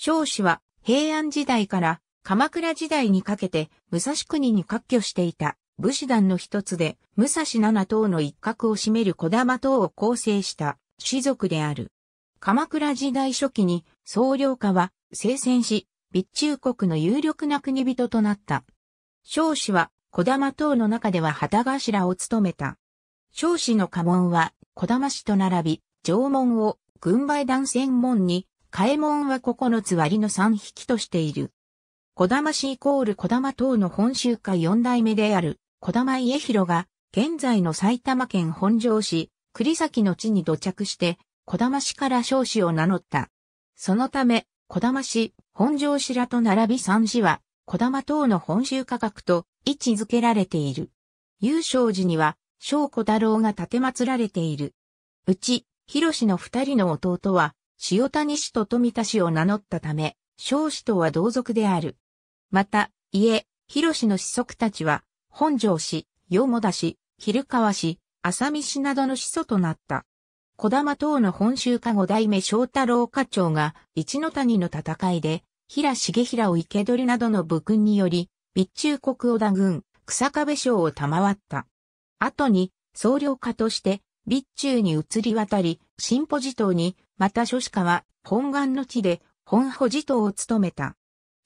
少子は平安時代から鎌倉時代にかけて武蔵国に割拠していた武士団の一つで武蔵七島の一角を占める小玉島を構成した士族である。鎌倉時代初期に総領家は聖戦し、備中国の有力な国人となった。少子は小玉島の中では旗頭を務めた。少子の家紋は小玉氏と並び、城門を軍配団専門に嘉右衛門は9つ割の3匹としている。小玉市イコール小玉等の本州下4代目である小玉家広が、現在の埼玉県本庄市、栗崎の地に土着して、小玉市から少子を名乗った。そのため、小玉市、本庄市らと並び三市は、小玉等の本州価格と位置づけられている。優勝寺には、小小太郎が建て祀られている。うち、広氏の二人の弟は、塩谷氏と富田氏を名乗ったため、少子とは同族である。また、家、広氏の子息たちは、本庄氏、与茂田氏、昼川氏、浅見氏などの子祖となった。小玉等の本州家五代目翔太郎家長が、一の谷の戦いで、平重平を生取りなどの武勲により、備中国小田軍、草壁省を賜った。後に、総領家として、備中に移り渡り、新ポジ島に、また諸子家は本願の地で本保寺島を務めた。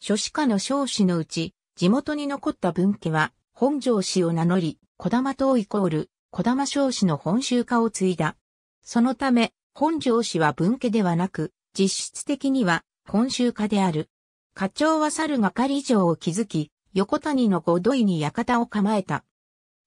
諸子家の少子のうち、地元に残った分家は本庄氏を名乗り、小玉党イコール小玉少子の本州化を継いだ。そのため、本庄氏は分家ではなく、実質的には本州化である。課長は猿が狩り城を築き、横谷の五土井に館を構えた。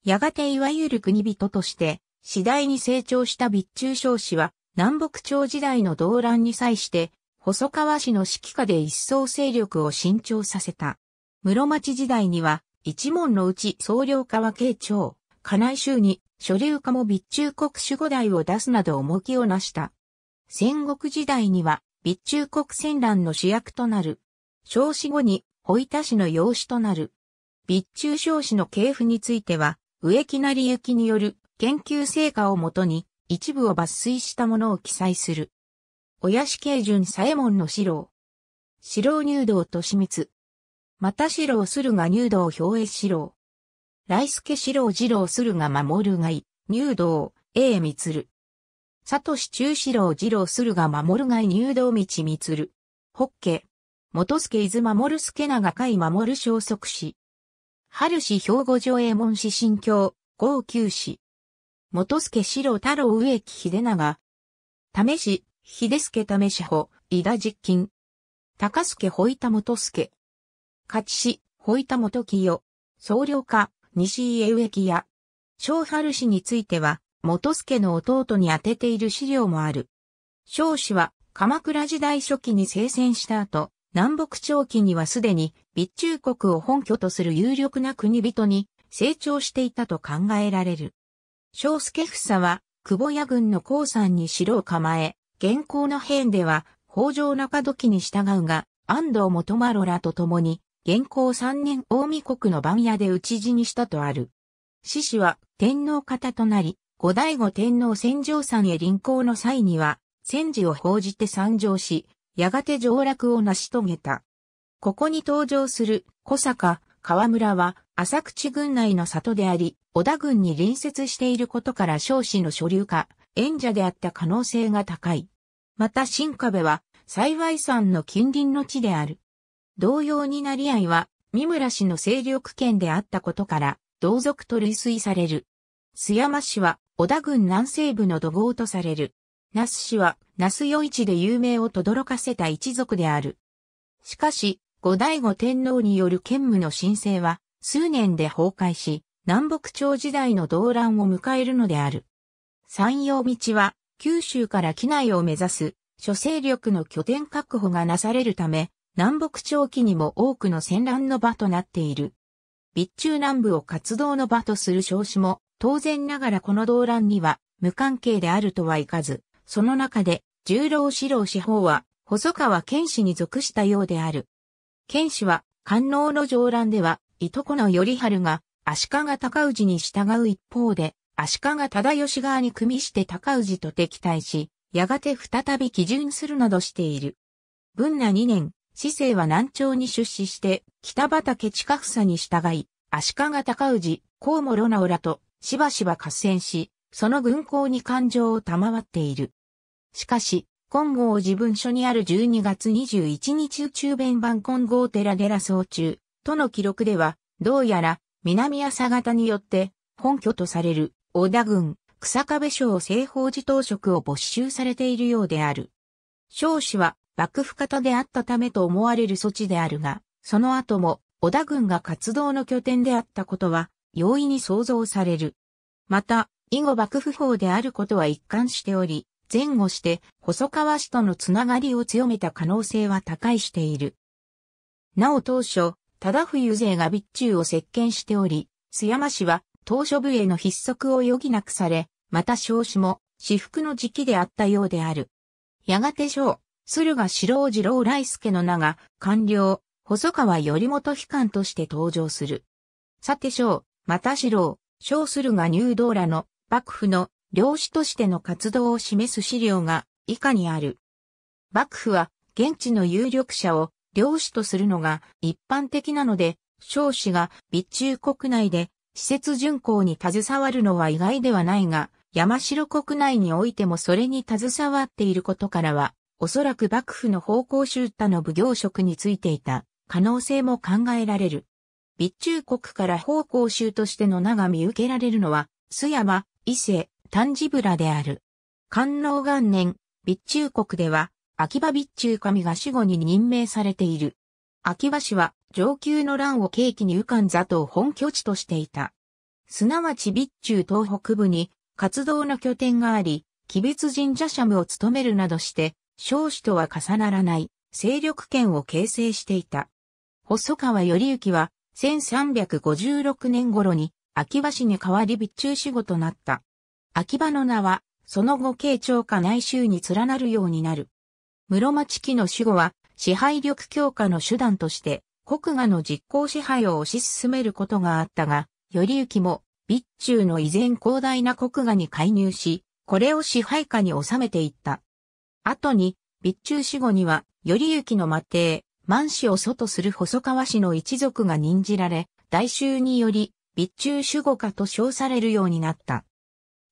やがていわゆる国人として、次第に成長した備中少子は、南北朝時代の動乱に際して、細川氏の指揮下で一層勢力を伸長させた。室町時代には、一門のうち総領家は慶長、家内州に、諸流家も備中国守護代を出すなど重きをなした。戦国時代には、備中国戦乱の主役となる。少子後に、い田氏の養子となる。備中少子の系譜については、植木成幸による研究成果をもとに、一部を抜粋したものを記載する。親死刑順左衛門の四郎。四郎入道と清光。また四郎駿河入道表栄四郎。来助四郎二郎駿河守るがい、入道、永光る。佐藤市中四郎二郎駿河守るがい入道道光る。ホッケ。元助伊豆守助長海守消息氏。春氏兵庫城衛門氏新京、号九氏。元助四郎太郎植木秀長。試し、秀助試し保、伊田実金。高助保板元助。勝氏、保板元清。総領家、西家植木屋。小春氏については、元助の弟に宛てている資料もある。小氏は、鎌倉時代初期に聖戦した後、南北朝期にはすでに、備中国を本拠とする有力な国人に成長していたと考えられる。小助房は、久保屋軍の鉱山に城を構え、現行の変では、北条中時に従うが、安藤元ロらと共に、現行三年大見国の番屋で討ち死にしたとある。獅子は天皇方となり、後醍醐天皇戦場山へ臨行の際には、戦時を報じて参上し、やがて上落を成し遂げた。ここに登場する小坂、河村は、浅口郡内の里であり、小田郡に隣接していることから少子の所流化、縁者であった可能性が高い。また新壁は、幸い山の近隣の地である。同様に成合は、三村氏の勢力圏であったことから、同族と類推される。須山氏は、小田郡南西部の土豪とされる。那須氏は、那須与一で有名を轟かせた一族である。しかし、後醍醐天皇による兼務の申請は、数年で崩壊し、南北朝時代の動乱を迎えるのである。山陽道は、九州から機内を目指す、諸勢力の拠点確保がなされるため、南北朝期にも多くの戦乱の場となっている。備中南部を活動の場とする少子も、当然ながらこの動乱には無関係であるとはいかず、その中で、十郎四郎四方は、細川剣士に属したようである。剣士は、官能の上乱では、いとこの頼春が、足利高氏に従う一方で、足利忠義側に組みして高氏と敵対し、やがて再び基準するなどしている。文那2年、市政は南朝に出資して、北畠近房に従い、足利高氏、河母呂直らと、しばしば合戦し、その軍港に感情を賜っている。しかし、金剛自分書にある12月21日中弁版金剛寺寺総中、との記録では、どうやら南朝方によって本拠とされる小田軍草壁省西方寺当職を没収されているようである。少子は幕府方であったためと思われる措置であるが、その後も小田軍が活動の拠点であったことは容易に想像される。また、以後幕府法であることは一貫しており、前後して細川氏とのつながりを強めた可能性は高いしている。なお当初、忠冬勢が備中を席巻しており、須山氏は島初部への筆足を余儀なくされ、また少子も私服の時期であったようである。やがて将、駿河四郎次郎来助の名が官僚、細川頼元悲観として登場する。さて将、また四郎、小駿河入道らの幕府の領主としての活動を示す資料が以下にある。幕府は現地の有力者を領主とするのが一般的なので、少子が備中国内で施設巡行に携わるのは意外ではないが、山城国内においてもそれに携わっていることからは、おそらく幕府の方向集太の奉行職についていた可能性も考えられる。備中国から方向集としての名が見受けられるのは、須山、伊勢、丹治村である。官能元年、備中国では、秋葉備中神が死後に任命されている。秋葉氏は上級の乱を契機に右官座と本拠地としていた。すなわち備中東北部に活動の拠点があり、鬼別神社社務を務めるなどして、少子とは重ならない勢力圏を形成していた。細川頼之は1356年頃に秋葉氏に代わり備中死後となった。秋葉の名は、その後慶長か内州に連なるようになる。室町期の守護は支配力強化の手段として国家の実効支配を推し進めることがあったが、頼行も備中の依然広大な国家に介入し、これを支配下に収めていった。後に、備中死後には、頼行の末帝、満氏を祖とする細川氏の一族が任じられ、大衆により、備中守護家と称されるようになった。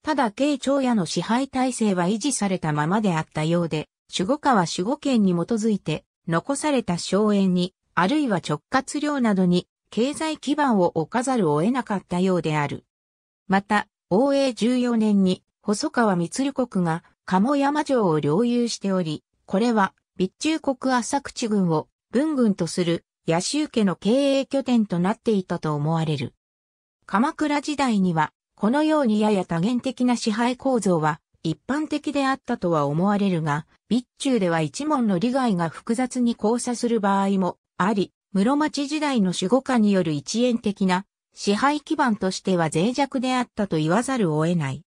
ただ、慶長屋の支配体制は維持されたままであったようで、守護川は守護権に基づいて、残された荘園に、あるいは直轄領などに、経済基盤を置かざるを得なかったようである。また、応永14年に、細川密国が、鴨山城を領有しており、これは、備中国浅口軍を、文軍とする、野州家の経営拠点となっていたと思われる。鎌倉時代には、このようにやや多元的な支配構造は一般的であったとは思われるが、備中では一門の利害が複雑に交差する場合もあり、室町時代の守護下による一円的な支配基盤としては脆弱であったと言わざるを得ない。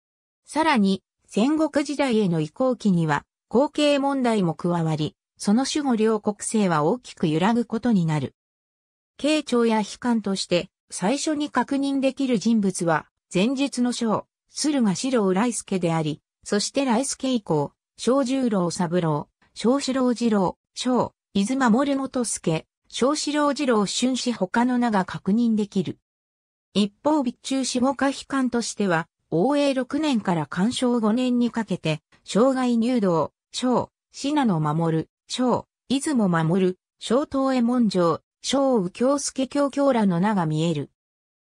さらに、戦国時代への移行期には、後継問題も加わり、その守護両国勢は大きく揺らぐことになる。慶長や悲観として、最初に確認できる人物は、前述の将、駿河四郎来介であり、そしてライスコウ、小十郎三郎、小四郎二郎、小、伊豆守元助、小四郎二郎春子他の名が確認できる。一方備中下下悲観としては、応永六年から干渉五年にかけて、障害入道、小、信濃守、小、出雲守、小東江門城、小右京助京京らの名が見える。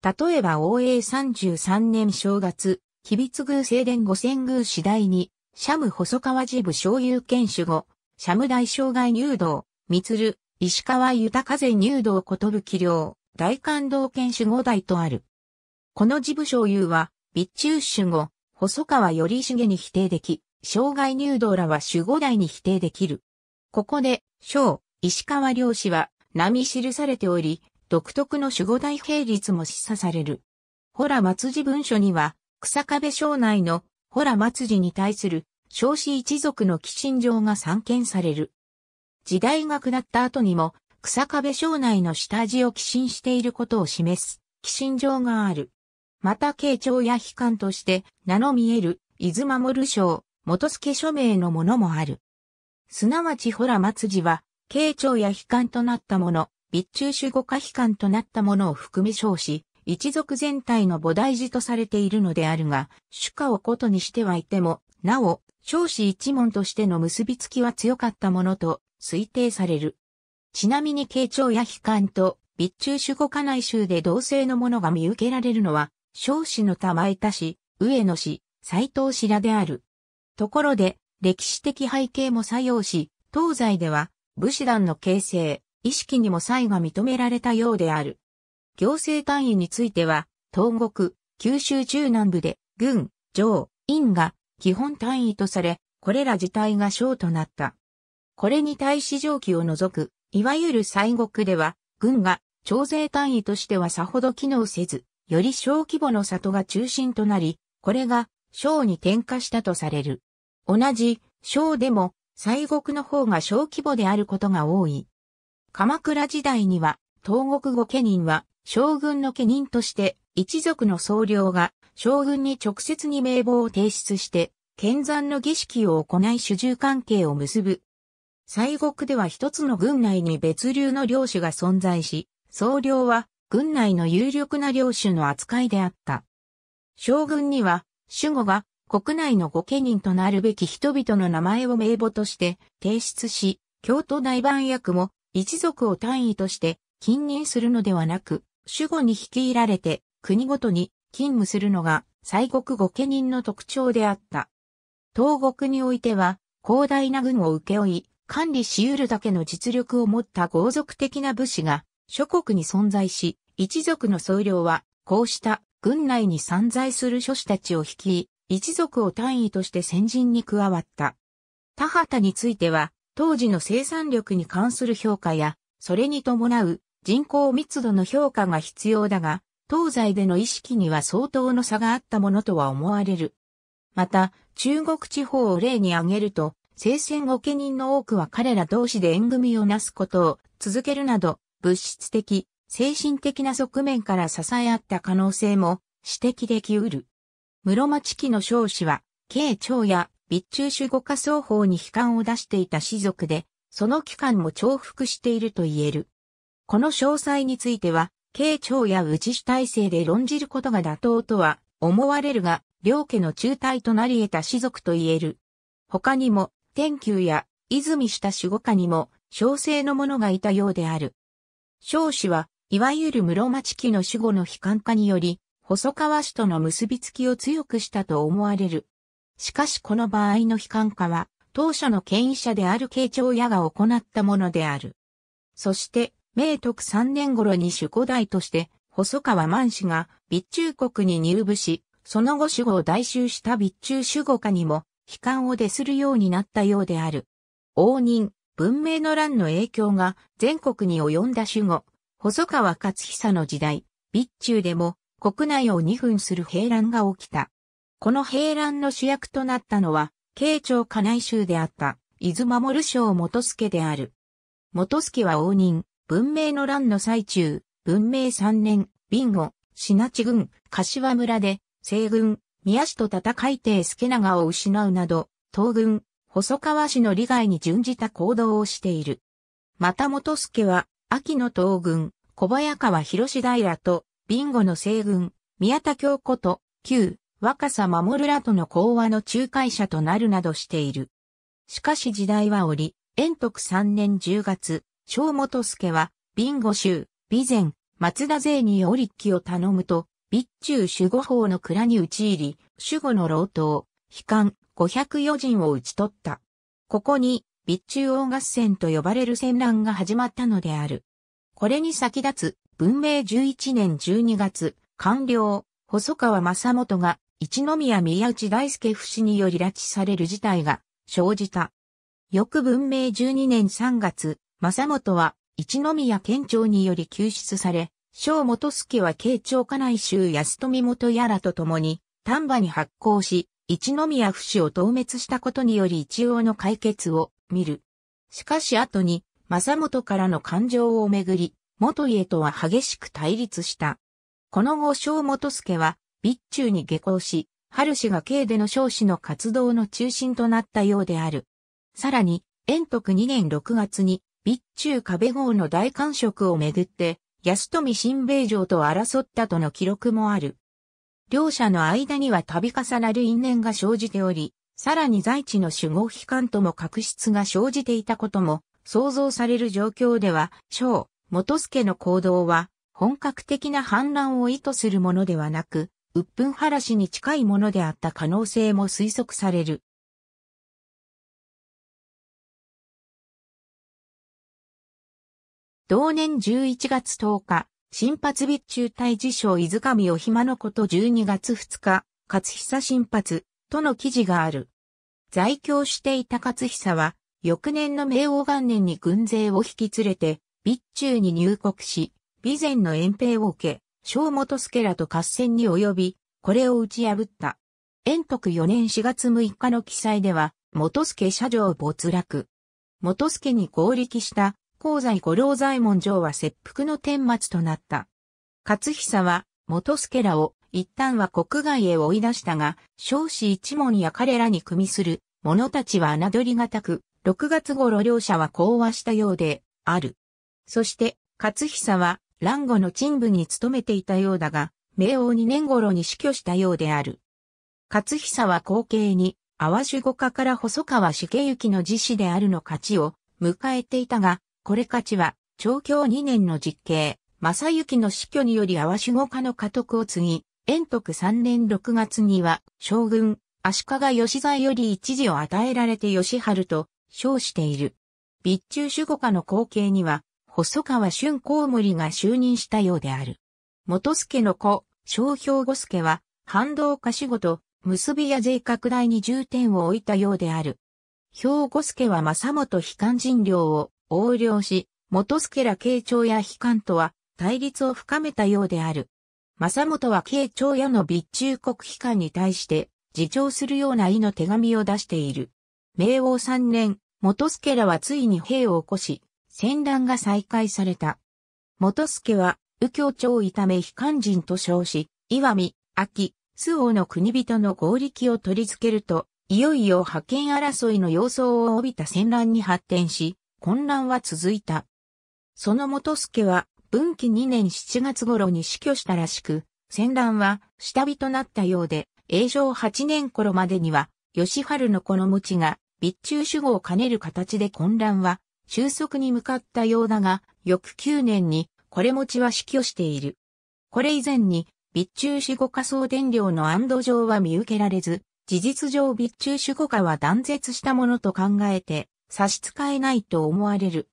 例えば応永十三年正月、秘密宮正殿五千宮次第に、シャム細川治部小有権守護、シャム大障害入道、三鶴、石川豊風入道ことぶ器量、大感動剣守護代とある。この事部所有は、備中守護、細川頼重に否定でき、障害入道らは守護代に否定できる。ここで、小、石川良氏は、並記されており、独特の守護代並立も示唆される。ほら松字文書には、草壁省内のホラ松寺に対する少子一族の寄進状が散見される。時代が下った後にも、草壁省内の下地を寄進していることを示す、寄進状がある。また、慶長や悲観として名の見える、伊豆守省、元助署名のものもある。すなわち、ホラ松寺は、慶長や悲観となったもの、備中守護下悲観となったものを含め少子、一族全体の菩提寺とされているのであるが、主家をことにしてはいても、なお、少子一門としての結びつきは強かったものと推定される。ちなみに慶長や悲観と、備中守護家内州で同性のものが見受けられるのは、少子の玉枝氏、上野氏、斎藤氏らである。ところで、歴史的背景も作用し、東西では、武士団の形成、意識にも差異が認められたようである。行政単位については、東国、九州中南部で、軍、上、院が基本単位とされ、これら自体が小となった。これに対し上記を除く、いわゆる西国では、軍が徴税単位としてはさほど機能せず、より小規模の里が中心となり、これが小に転化したとされる。同じ小でも西国の方が小規模であることが多い。鎌倉時代には東国御家人は将軍の家人として一族の総領が将軍に直接に名簿を提出して、建山の儀式を行い主従関係を結ぶ。西国では一つの軍内に別流の領主が存在し、総領は軍内の有力な領主の扱いであった。将軍には、守護が国内の御家人となるべき人々の名前を名簿として提出し、京都大番役も一族を単位として近任するのではなく、主語に率いられて国ごとに勤務するのが西国御家人の特徴であった。東国においては広大な軍を請け負い、管理し得るだけの実力を持った豪族的な武士が諸国に存在し、一族の総領はこうした軍内に散在する諸子たちを率い、一族を単位として先人に加わった。田畑については、当時の生産力に関する評価や、それに伴う人口密度の評価が必要だが、東西での意識には相当の差があったものとは思われる。また、中国地方を例に挙げると、聖戦御家人の多くは彼ら同士で縁組をなすことを続けるなど、物質的、精神的な側面から支え合った可能性も指摘できうる。室町期の少子は、慶長や備中守護家双方に悲観を出していた士族で、その期間も重複していると言える。この詳細については、慶長や内主体制で論じることが妥当とは思われるが、両家の中体となり得た士族と言える。他にも、天球や泉下守護下にも、小生の者がいたようである。少子は、いわゆる室町期の守護の悲観化により、細川氏との結びつきを強くしたと思われる。しかしこの場合の悲観化は、当初の権威者である慶長屋が行ったものである。そして、明徳三年頃に守護代として、細川満氏が備中国に入部し、その後守護を代襲した備中守護家にも、悲観を出するようになったようである。応仁、文明の乱の影響が全国に及んだ守護、細川勝久の時代、備中でも国内を二分する平乱が起きた。この平乱の主役となったのは、慶長家内衆であった、伊豆守省元助である。元助は応仁、文明の乱の最中、文明三年、ビンゴ、シナチ軍、柏村で、西軍、宮市と戦いて助長を失うなど、東軍、細川氏の利害に準じた行動をしている。また元助は、秋の東軍、小早川広平と、ビンゴの西軍、宮田京子と、旧、若狭守らとの講和の仲介者となるなどしている。しかし時代は折、延徳三年十月、小本助は、ビンゴ州、備前、松田勢にオリッを頼むと、備中守護法の蔵に討ち入り、守護の老頭、悲観、五百余人を討ち取った。ここに、備中王合戦と呼ばれる戦乱が始まったのである。これに先立つ、文明11年12月、官僚、細川正元が、一宮宮内大輔不死により拉致される事態が生じた。翌文明12年3月、正本は、一宮県庁により救出され、小本助は慶長家内州安富元やらと共に、丹波に発行し、一宮不死を倒滅したことにより一応の解決を見る。しかし後に、正本からの感情をめぐり、元家とは激しく対立した。この後小本助は、備中に下校し、春氏が慶での少子の活動の中心となったようである。さらに、延徳2年6月に、日中壁号の大官職をめぐって、安富新米城と争ったとの記録もある。両者の間には度重なる因縁が生じており、さらに在地の守護機関とも確執が生じていたことも想像される状況では、小、元助の行動は本格的な反乱を意図するものではなく、鬱憤晴らしに近いものであった可能性も推測される。同年11月10日、新発備中隊事称伊豆美お暇のこと12月2日、勝久新発、との記事がある。在京していた勝久は、翌年の明王元年に軍勢を引き連れて、備中に入国し、備前の遠兵を受け、小本助らと合戦に及び、これを打ち破った。遠徳4年4月6日の記載では、元助社上没落。元助に合力した香西五郎左衛門城は切腹の天末となった。勝久は、元助らを、一旦は国外へ追い出したが、少子一門や彼らに組みする、者たちは侮りがたく、6月頃両者は講和したようで、ある。そして、勝久は、乱後の陳部に勤めていたようだが、明王2年頃に死去したようである。勝久は後継に、淡守五家から細川重幸の自死であるの勝ちを迎えていたが、これ勝ちは、長教2年の実刑、正幸の死去により波守護家の家督を継ぎ、延徳3年6月には、将軍、足利義在より一時を与えられて義春と称している。備中守護家の後継には、細川春光森が就任したようである。元助の子、小兵五助は、反動家護事、結びや税拡大に重点を置いたようである。兵五助は正本悲観人領を横領し、元助ら慶長や悲観とは対立を深めたようである。正元は慶長やの備中国悲観に対して自重するような意の手紙を出している。明王三年、元助らはついに兵を起こし、戦乱が再開された。元助は、右京長を痛め悲観人と称し、岩見、秋、周王の国人の合力を取り付けると、いよいよ派遣争いの様相を帯びた戦乱に発展し、混乱は続いた。その元助は、文紀2年7月頃に死去したらしく、戦乱は下火となったようで、永上8年頃までには、吉春のこの持ちが、備中守護を兼ねる形で混乱は、収束に向かったようだが、翌9年に、これ持ちは死去している。これ以前に、備中守護下送電量の安堵上は見受けられず、事実上備中守護家は断絶したものと考えて、差し支えないと思われる。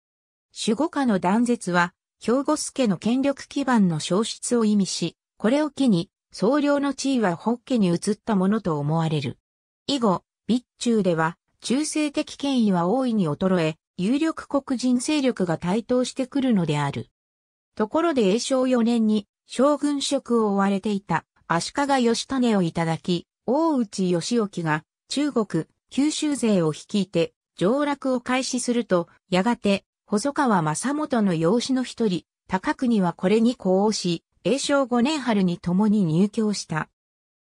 守護下の断絶は、兵庫助の権力基盤の消失を意味し、これを機に、総領の地位は北家に移ったものと思われる。以後、備中では、中性的権威は大いに衰え、有力黒人勢力が台頭してくるのである。ところで永正4年に、将軍職を追われていた足利義種をいただき、大内義興が中国、九州勢を率いて上洛を開始すると、やがて、細川正元の養子の一人、高国はこれに呼応し、永正五年春に共に入居した。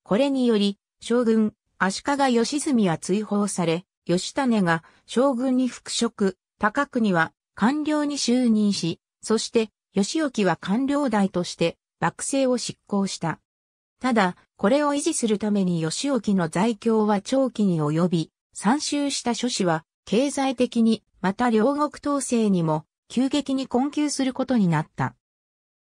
これにより、将軍、足利義澄は追放され、吉種が将軍に復職、高国は官僚に就任し、そして義興は官僚代として幕政を執行した。ただ、これを維持するために義興の在京は長期に及び、参集した諸子は経済的に、また両国統制にも、急激に困窮することになった。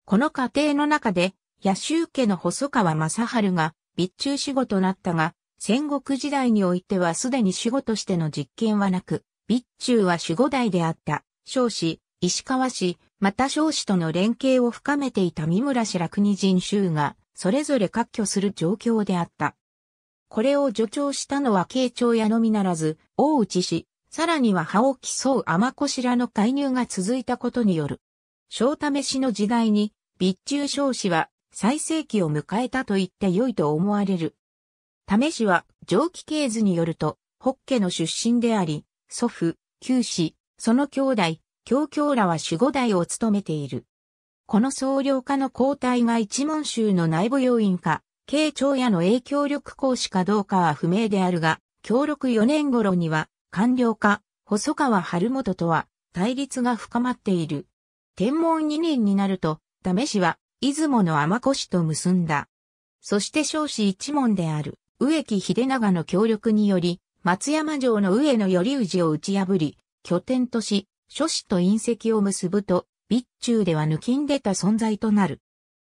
この過程の中で、野州家の細川正春が、備中仕事となったが、戦国時代においてはすでに守護としての実権はなく、備中は守護代であった、少子、石川氏、また少子との連携を深めていた三村氏ら二人衆が、それぞれ割拠する状況であった。これを助長したのは慶長屋のみならず、大内氏、さらには葉を競う甘こしらの介入が続いたことによる。小試しの時代に、備中少子は最盛期を迎えたと言って良いと思われる。試しは上記系図によると、北家の出身であり、祖父、九子、その兄弟、教京らは守護代を務めている。この僧侶家の交代が一門衆の内部要因か、慶長屋の影響力行使かどうかは不明であるが、協力4年頃には、官僚家、細川春元とは対立が深まっている。天文2年になると、為氏は出雲の天子氏と結んだ。そして少子一門である植木秀長の協力により、松山城の上野頼氏を打ち破り、拠点とし、諸子と隕石を結ぶと、備中では抜きんでた存在となる。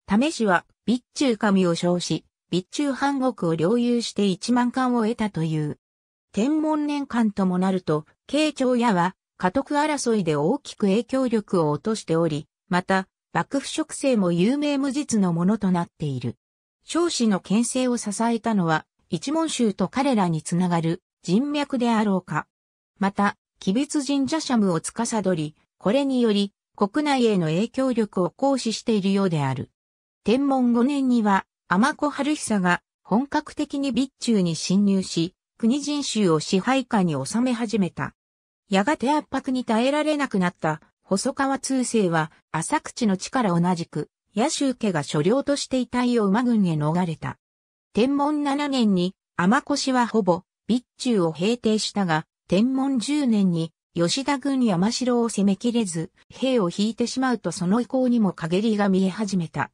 為氏は、備中神を称し、備中半国を領有して一万貫を得たという。天文年間ともなると、慶長屋は、家督争いで大きく影響力を落としており、また、幕府職制も有名無実のものとなっている。少子の牽制を支えたのは、一門衆と彼らにつながる人脈であろうか。また、鬼別神社シャムを司り、これにより、国内への影響力を行使しているようである。天文5年には、天子春久が本格的に備中に侵入し、国人衆を支配下に収め始めた。やがて圧迫に耐えられなくなった細川通政は浅口の地から同じく野州家が所領としていたいを馬軍へ逃れた。天文7年に天越はほぼ備中を平定したが、天文10年に吉田軍山城を攻めきれず、兵を引いてしまうとその意向にも陰りが見え始めた。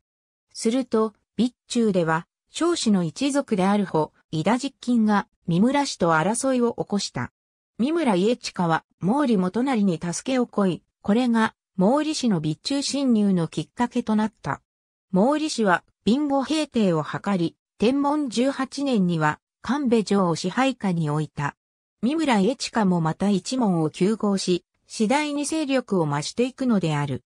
すると、備中では、少子の一族である保伊田実勤が三村氏と争いを起こした。三村家近は毛利元成に助けをこい、これが毛利氏の備中侵入のきっかけとなった。毛利氏は貧乏平定を図り、天文18年には神戸城を支配下に置いた。三村家近もまた一門を休合し、次第に勢力を増していくのである。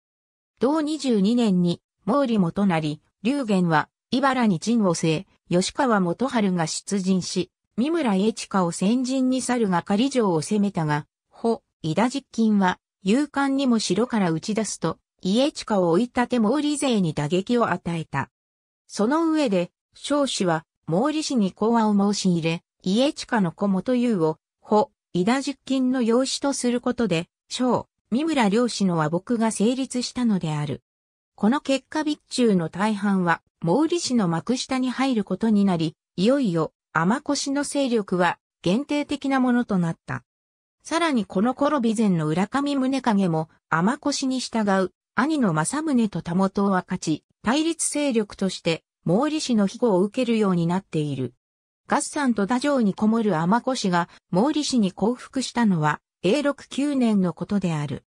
同22年に毛利元成、龍玄は、茨に陣を制、吉川元春が出陣し、三村栄一家を先陣に去るが仮城を攻めたが、ほ、伊田実勤は、勇敢にも城から打ち出すと、家近を追い立て毛利勢に打撃を与えた。その上で、少子は毛利氏に講和を申し入れ、家近の子元優を、ほ、伊田実勤の養子とすることで、小、三村良氏の和睦が成立したのである。この結果備中の大半は、毛利氏の幕下に入ることになり、いよいよ天越の勢力は限定的なものとなった。さらにこの頃備前の浦上宗影も天越に従う兄の正宗と田元を分かち、対立勢力として毛利氏の庇護を受けるようになっている。月山と太城にこもる天越が毛利氏に降伏したのは永禄9年のことである。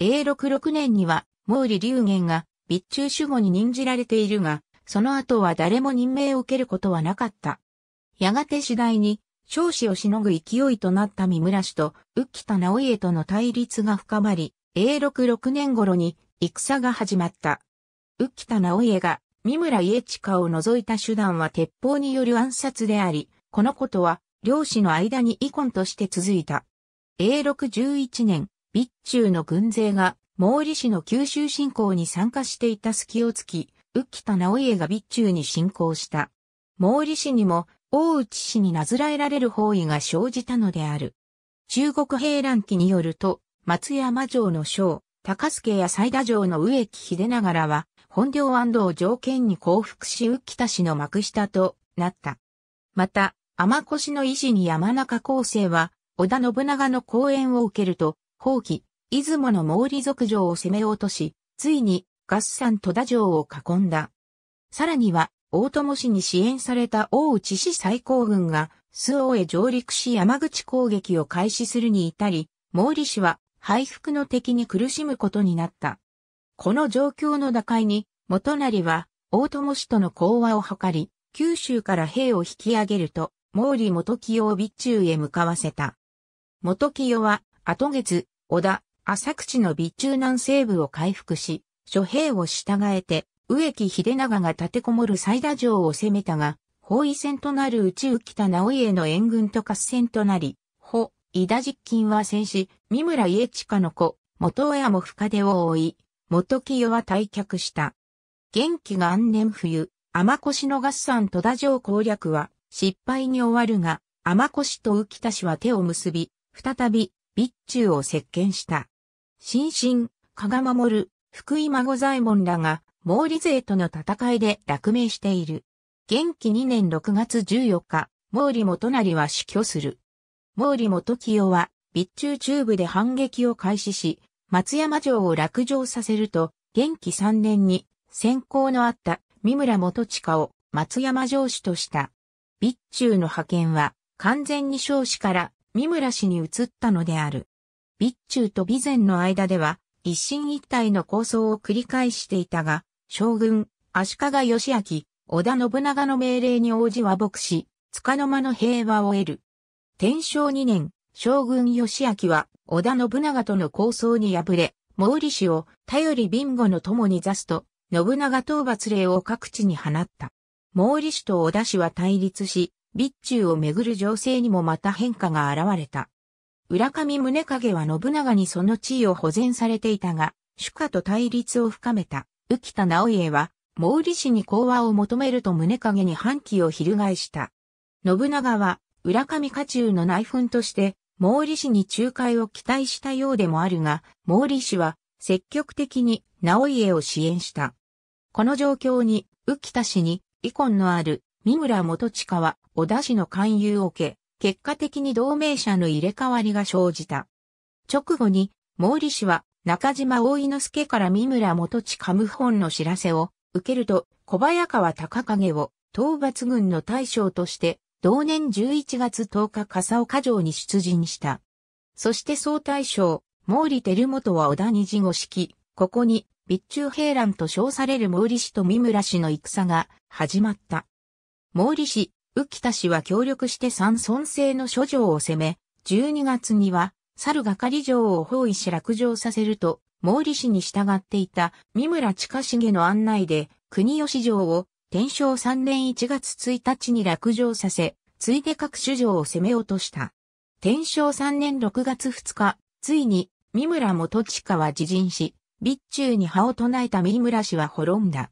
永禄6年には毛利龍言が備中守護に任じられているが、その後は誰も任命を受けることはなかった。やがて次第に、少子をしのぐ勢いとなった三村氏と、浮田直家との対立が深まり、永禄6年頃に、戦が始まった。浮田直家が、三村家下を除いた手段は鉄砲による暗殺であり、このことは、両氏の間に遺恨として続いた。永禄11年、備中の軍勢が、毛利氏の九州侵攻に参加していた隙をつき、浮田直家が備中に侵攻した。毛利氏にも大内氏になずらえられる包囲が生じたのである。中国平乱期によると、松山城の将、高助や西田城の植木秀長らは、本領安を条件に降伏し浮田氏の幕下となった。また、天越の維持に山中高生は、織田信長の講演を受けると、放棄、出雲の毛利族城を攻め落とし、ついに合算戸田城を囲んだ。さらには、大友氏に支援された大内氏最高軍が、周防へ上陸し山口攻撃を開始するに至り、毛利氏は敗北の敵に苦しむことになった。この状況の打開に、元成は、大友氏との講和を図り、九州から兵を引き上げると、毛利元清を備中へ向かわせた。元清は、後月、小田、浅口の備中南西部を回復し、諸兵を従えて、植木秀長が立てこもる西田城を攻めたが、包囲戦となるうち浮田直家の援軍と合戦となり、保、伊田実勤は戦死、三村家近の子、元親も深手を追い、元清は退却した。元気が安年冬、天越の合算戸田城攻略は失敗に終わるが、天越と浮田氏は手を結び、再び、備中を席巻した。新進、加賀守、福井孫左衛門らが毛利勢との戦いで落命している。元気2年6月14日、毛利元就は死去する。毛利元清は、備中中部で反撃を開始し、松山城を落城させると、元気3年に、先行のあった三村元親を松山城主とした。備中の派遣は、完全に少子から三村氏に移ったのである。備中と備前の間では、一進一退の構想を繰り返していたが、将軍、足利義明、織田信長の命令に応じ和睦し、束の間の平和を得る。天正2年、将軍義明は織田信長との構想に敗れ、毛利氏を頼り貧乏の友に座すと、信長討伐令を各地に放った。毛利氏と織田氏は対立し、備中をめぐる情勢にもまた変化が現れた。浦上宗影は信長にその地位を保全されていたが、主家と対立を深めた、浮田直家は、毛利氏に講和を求めると宗影に反旗を翻した。信長は、浦上家中の内紛として、毛利氏に仲介を期待したようでもあるが、毛利氏は、積極的に直家を支援した。この状況に、浮田氏に、遺恨のある、三村元親は、小田氏の勧誘を受け、結果的に同盟者の入れ替わりが生じた。直後に、毛利氏は中島大井之助から三村元地カム本の知らせを受けると、小早川隆景を討伐軍の大将として、同年11月10日笠岡城に出陣した。そして総大将、毛利輝元は小田に事後き。ここに、備中平乱と称される毛利氏と三村氏の戦が始まった。毛利氏、浮田氏は協力して三村制の諸城を攻め、12月には、猿がり城を包囲し落城させると、毛利氏に従っていた三村近重の案内で、国吉城を天正3年1月1日に落城させ、ついで各種城を攻め落とした。天正3年6月2日、ついに三村元近は自陣し、備中に派を唱えた三村氏は滅んだ。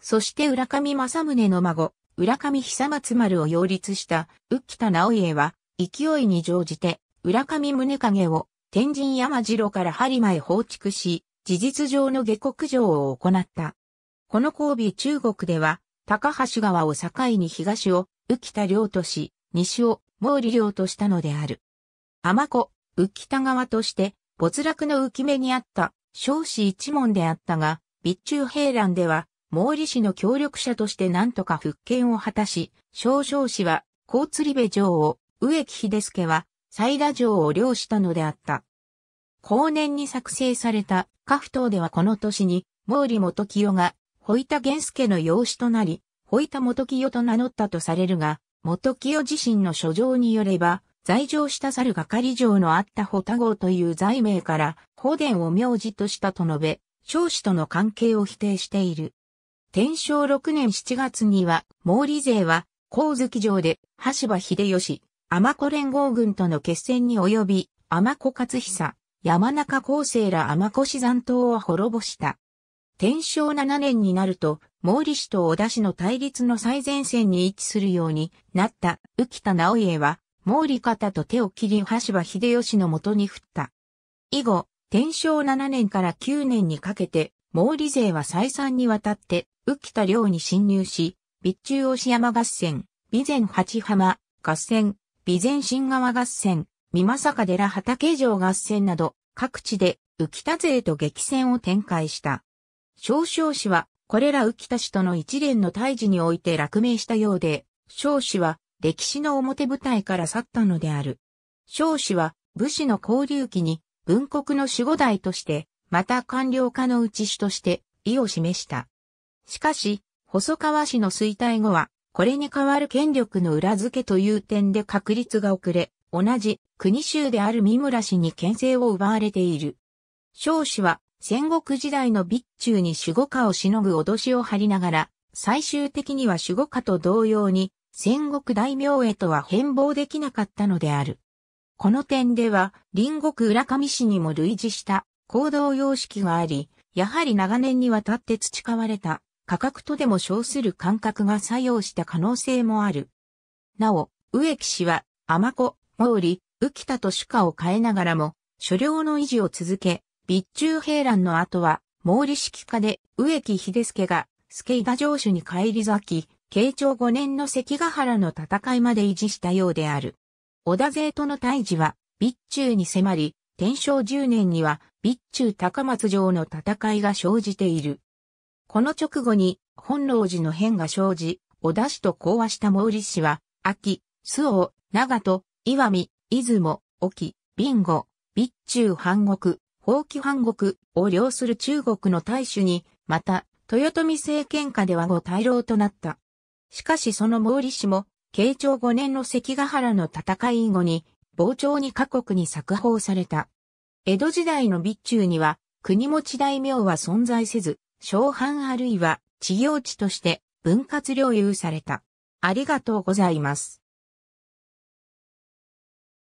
そして浦上正宗の孫、浦上久松丸を擁立した浮田直家は、勢いに乗じて、浦上宗影を天神山城から針前へ放逐し、事実上の下国城を行った。この交尾中国では、高橋川を境に東を浮田領とし、西を毛利領としたのである。天子、浮田側として、没落の浮き目にあった、少子一門であったが、備中平乱では、毛利氏の協力者として何とか復権を果たし、少々氏は、高釣部城を、植木秀助は、西田城を領したのであった。後年に作成された、家父島ではこの年に、毛利元清が、保田源助の養子となり、保田元清と名乗ったとされるが、元清自身の書状によれば、在城した猿が城のあった保田郷という罪名から、法殿を名字としたと述べ、少子との関係を否定している。天正6年7月には、毛利勢は、光月城で、橋場秀吉、天子連合軍との決戦に及び、天子勝久、山中厚生ら天子氏残党を滅ぼした。天正7年になると、毛利氏と小田氏の対立の最前線に位置するようになった浮田直家は、毛利方と手を切り橋場秀吉のとに振った。以後、天正7年から9年にかけて、毛利勢は再三にわたって浮田領に侵入し、備中押山合戦、備前八浜合戦、備前新川合戦、三正寺畑城合戦など、各地で浮田勢と激戦を展開した。少将氏は、これら浮田氏との一連の退治において落命したようで、少氏は、歴史の表舞台から去ったのである。少氏は、武士の交流期に、文国の守護代として、また官僚家の内主として、意を示した。しかし、細川氏の衰退後は、これに代わる権力の裏付けという点で確立が遅れ、同じ国衆である三村氏に牽制を奪われている。少子は戦国時代の備中に守護家をしのぐ脅しを張りながら、最終的には守護家と同様に戦国大名へとは変貌できなかったのである。この点では、隣国浦上市にも類似した行動様式があり、やはり長年にわたって培われた価格とでも称する感覚が作用した可能性もある。なお、植木氏は、天子、毛利、浮田と主家を変えながらも、所領の維持を続け、備中平乱の後は、毛利式家で植木秀助が、助井田城主に返り咲き、慶長5年の関ヶ原の戦いまで維持したようである。織田勢との対峙は、備中に迫り、天正10年には、備中高松城の戦いが生じている。この直後に本能寺の変が生じ、織田氏と講和した毛利氏は、秋、周を、長門、岩見、出雲、沖、ビンゴ、備中藩国、法規藩国を領する中国の大衆に、また、豊臣政権下では後大老となった。しかしその毛利氏も、慶長5年の関ヶ原の戦い後に、傍聴に各国に作法された。江戸時代の備中には、国持大名は存在せず、小藩あるいは、地業地として分割領有された。ありがとうございます。